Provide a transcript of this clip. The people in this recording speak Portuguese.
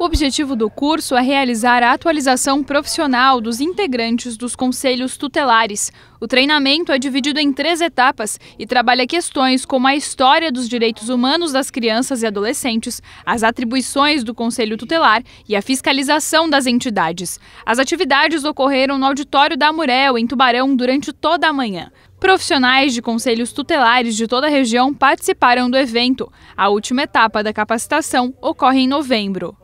O objetivo do curso é realizar a atualização profissional dos integrantes dos conselhos tutelares. O treinamento é dividido em três etapas e trabalha questões como a história dos direitos humanos das crianças e adolescentes, as atribuições do conselho tutelar e a fiscalização das entidades. As atividades ocorreram no auditório da Amurel, em Tubarão, durante toda a manhã. Profissionais de conselhos tutelares de toda a região participaram do evento. A última etapa da capacitação ocorre em novembro.